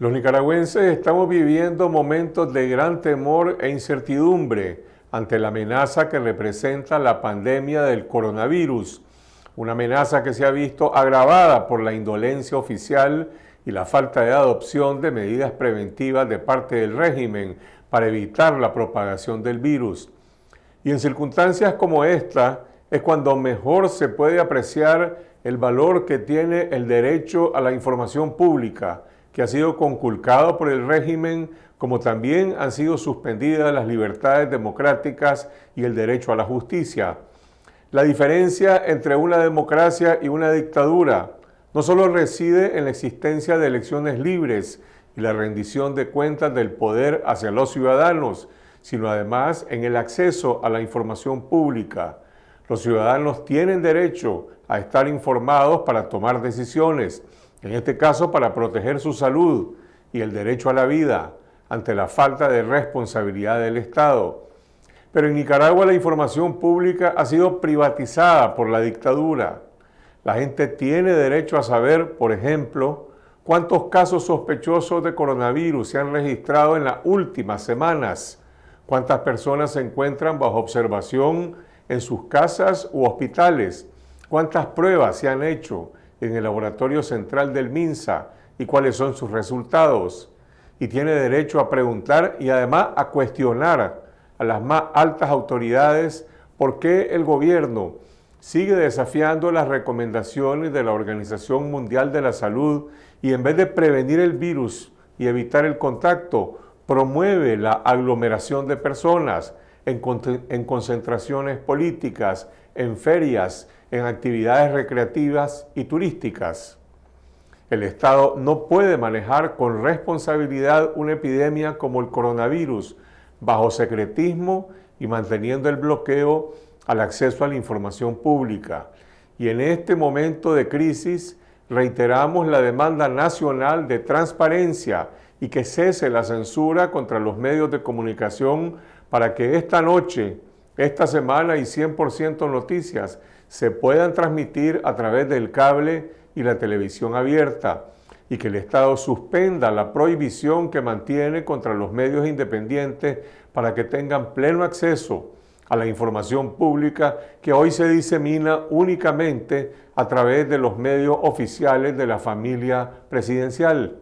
Los nicaragüenses estamos viviendo momentos de gran temor e incertidumbre ante la amenaza que representa la pandemia del coronavirus, una amenaza que se ha visto agravada por la indolencia oficial y la falta de adopción de medidas preventivas de parte del régimen para evitar la propagación del virus. Y en circunstancias como esta es cuando mejor se puede apreciar el valor que tiene el derecho a la información pública que ha sido conculcado por el régimen, como también han sido suspendidas las libertades democráticas y el derecho a la justicia. La diferencia entre una democracia y una dictadura no solo reside en la existencia de elecciones libres y la rendición de cuentas del poder hacia los ciudadanos, sino además en el acceso a la información pública. Los ciudadanos tienen derecho a estar informados para tomar decisiones en este caso para proteger su salud y el derecho a la vida ante la falta de responsabilidad del Estado. Pero en Nicaragua la información pública ha sido privatizada por la dictadura. La gente tiene derecho a saber, por ejemplo, cuántos casos sospechosos de coronavirus se han registrado en las últimas semanas, cuántas personas se encuentran bajo observación en sus casas u hospitales, cuántas pruebas se han hecho, en el laboratorio central del MINSA y cuáles son sus resultados. Y tiene derecho a preguntar y además a cuestionar a las más altas autoridades por qué el gobierno sigue desafiando las recomendaciones de la Organización Mundial de la Salud y en vez de prevenir el virus y evitar el contacto, promueve la aglomeración de personas en, concentraciones políticas, en ferias, en actividades recreativas y turísticas. El Estado no puede manejar con responsabilidad una epidemia como el coronavirus bajo secretismo y manteniendo el bloqueo al acceso a la información pública. Y en este momento de crisis reiteramos la demanda nacional de transparencia y que cese la censura contra los medios de comunicación para que esta noche, esta semana y 100% noticias se puedan transmitir a través del cable y la televisión abierta y que el Estado suspenda la prohibición que mantiene contra los medios independientes para que tengan pleno acceso a la información pública que hoy se disemina únicamente a través de los medios oficiales de la familia presidencial.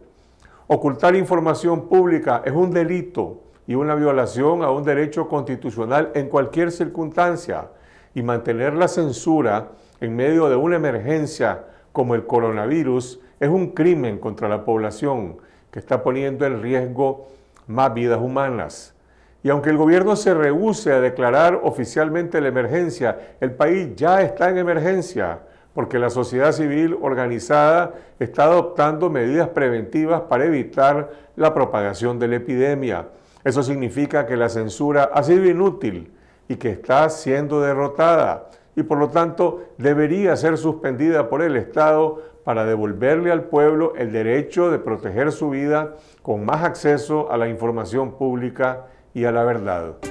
Ocultar información pública es un delito y una violación a un derecho constitucional en cualquier circunstancia y mantener la censura en medio de una emergencia como el coronavirus es un crimen contra la población que está poniendo en riesgo más vidas humanas. Y aunque el gobierno se rehúse a declarar oficialmente la emergencia, el país ya está en emergencia porque la sociedad civil organizada está adoptando medidas preventivas para evitar la propagación de la epidemia. Eso significa que la censura ha sido inútil y que está siendo derrotada y por lo tanto debería ser suspendida por el Estado para devolverle al pueblo el derecho de proteger su vida con más acceso a la información pública y a la verdad.